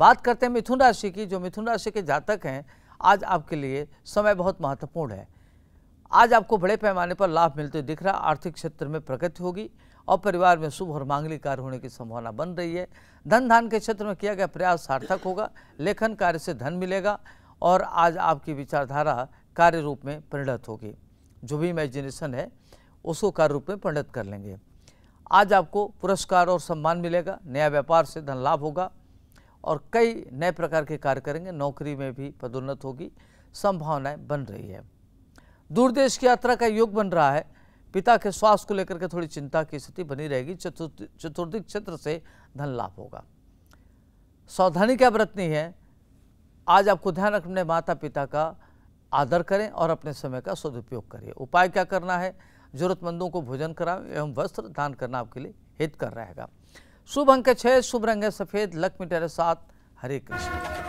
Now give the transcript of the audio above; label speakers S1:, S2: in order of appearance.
S1: बात करते हैं मिथुन राशि की जो मिथुन राशि के जातक हैं आज आपके लिए समय बहुत महत्वपूर्ण है आज आपको बड़े पैमाने पर लाभ मिलते दिख रहा आर्थिक क्षेत्र में प्रगति होगी और परिवार में शुभ और मांगली कार्य होने की संभावना बन रही है धन धान के क्षेत्र में किया गया प्रयास सार्थक होगा लेखन कार्य से धन मिलेगा और आज आपकी विचारधारा कार्य रूप में परिणत होगी जो भी इमेजिनेशन है उसको कार्य रूप में परिणत कर लेंगे आज आपको पुरस्कार और सम्मान मिलेगा नया व्यापार से धन लाभ होगा और कई नए प्रकार के कार्य करेंगे नौकरी में भी पदोन्नत होगी संभावनाएं बन रही है दूर देश की यात्रा का योग बन रहा है पिता के स्वास्थ्य को लेकर के थोड़ी चिंता की स्थिति बनी रहेगी चतुर्थिक क्षेत्र से धन लाभ होगा सावधानी क्या बरतनी है आज आपको ध्यान रखने माता पिता का आदर करें और अपने समय का सदुपयोग करिए उपाय क्या करना है जरूरतमंदों को भोजन कराएं एवं वस्त्र दान करना आपके लिए हित कर रहेगा शुभ अंक छः शुभ रंग है सफ़ेद लक्ष्मी टेरे सात हरे कृष्ण